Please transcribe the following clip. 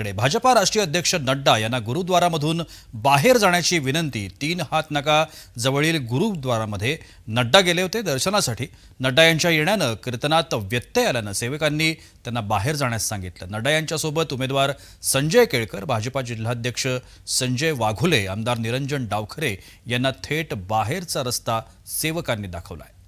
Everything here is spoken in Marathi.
इकडे भाजपा राष्ट्रीय अध्यक्ष नड्डा यांना गुरुद्वारामधून बाहेर जाण्याची विनंती तीन हात नका जवळील गुरुद्वारामध्ये नड्डा गेले होते दर्शनासाठी नड्डा यांच्या येण्यानं कीर्तनात व्यत्यय आल्यानं सेवकांनी त्यांना बाहेर जाण्यास सांगितलं नड्डा यांच्यासोबत उमेदवार संजय केळकर भाजपा जिल्हाध्यक्ष संजय वाघुले आमदार निरंजन डावखरे यांना थेट बाहेरचा रस्ता सेवकांनी दाखवला आहे